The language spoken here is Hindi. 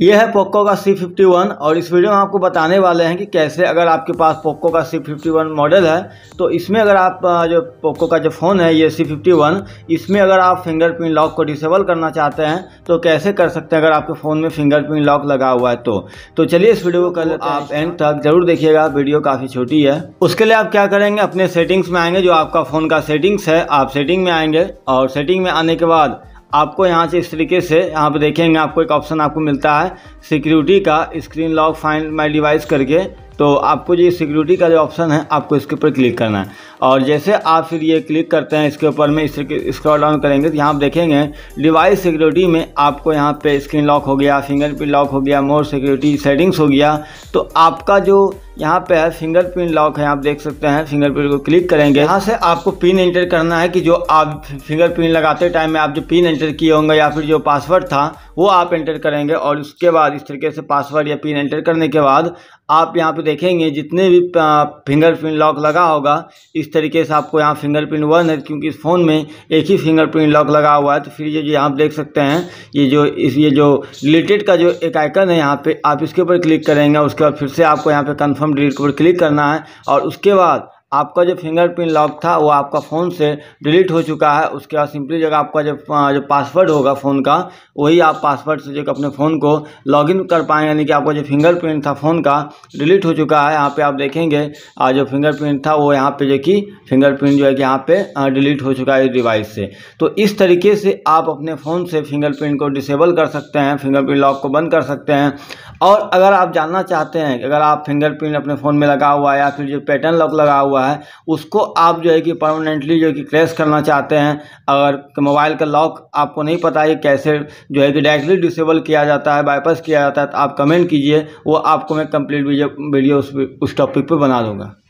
यह है पोको का सी फिफ्टी वन और इस वीडियो में आपको बताने वाले हैं कि कैसे अगर आपके पास पोको का सी फिफ्टी वन मॉडल है तो इसमें अगर आप जो पोको का जो फ़ोन है ये सी फिफ्टी वन इसमें अगर आप फिंगरप्रिंट लॉक को डिसेबल करना चाहते हैं तो कैसे कर सकते हैं अगर आपके फ़ोन में फिंगरप्रिंट लॉक लगा हुआ है तो तो चलिए इस वीडियो को कल तो आप एंड तक ज़रूर देखिएगा वीडियो काफ़ी छोटी है उसके लिए आप क्या करेंगे अपने सेटिंग्स में आएंगे जो आपका फ़ोन का सेटिंग्स है आप सेटिंग में आएंगे और सेटिंग में आने के बाद आपको यहाँ से इस तरीके से यहाँ पर देखेंगे आपको एक ऑप्शन आपको मिलता है सिक्योरिटी का screen lock find my device करके तो आपको जो सिक्योरिटी का जो ऑप्शन है आपको इसके ऊपर क्लिक करना है और जैसे आप फिर ये क्लिक करते हैं इसके ऊपर में इस स्क्रॉल डाउन करेंगे तो यहाँ आप देखेंगे डिवाइस सिक्योरिटी में आपको यहाँ पे स्क्रीन लॉक हो गया फिंगरप्रिंट लॉक हो गया मोर सिक्योरिटी सेटिंग्स हो गया तो आपका जो यहाँ पे है फिंगर प्रिंट लॉक है आप देख सकते हैं फिंगर प्रिंट को क्लिक करेंगे यहाँ से आपको पिन एंटर करना है कि जो आप फिंगर प्रिंट लगाते टाइम में आप जो पिन एंटर किए होंगे या फिर जो पासवर्ड था वो आप एंटर करेंगे और उसके बाद इस तरीके से पासवर्ड या पिन एंटर करने के बाद आप यहाँ पे देखेंगे जितने भी फिंगर प्रिंट लॉक लगा होगा इस तरीके से आपको यहाँ फिंगर प्रिंट वन है क्योंकि इस फ़ोन में एक ही फिंगर प्रिंट लॉक लगा हुआ है तो फिर ये जो आप देख सकते हैं ये जो इस ये जो रिलेटेड का जो एक आइकन है यहाँ पर आप इसके ऊपर क्लिक करेंगे उसके बाद फिर से आपको यहाँ पर कन्फर्म कंफर्म डिलीट ऊपर क्लिक करना है और उसके बाद आपका जो फिंगरप्रिंट लॉक था वो आपका फ़ोन से डिलीट हो चुका है उसके बाद सिंपली जगह आपका जो जो पासवर्ड होगा फ़ोन का वही आप पासवर्ड से जो अपने फ़ोन को लॉगिन कर पाएँ यानी कि आपका जो फिंगरप्रिंट था फ़ोन का डिलीट हो चुका है यहाँ पे आप देखेंगे जो फिंगरप्रिंट था वो यहाँ पे जो कि फिंगरप्रिंट जो है कि यहाँ पर डिलीट हो चुका है इस डिवाइस से तो इस तरीके से आप अपने फ़ोन से फिंगरप्रिंट को डिसेबल कर सकते हैं फिंगरप्रिंट लॉक को बंद कर सकते हैं और अगर आप जानना चाहते हैं अगर आप फिंगरप्रिंट अपने फ़ोन में लगा हुआ है या फिर जो पैटर्न लॉक लगा हुआ है हुआ है उसको आप जो है कि परमानेंटली जो है कि क्रैश करना चाहते हैं अगर मोबाइल का लॉक आपको नहीं पता है कैसे जो है कि डायरेक्टली डिसेबल किया जाता है बाईपास किया जाता है तो आप कमेंट कीजिए वो आपको मैं कंप्लीट वीडियो उस उस टॉपिक पर बना दूँगा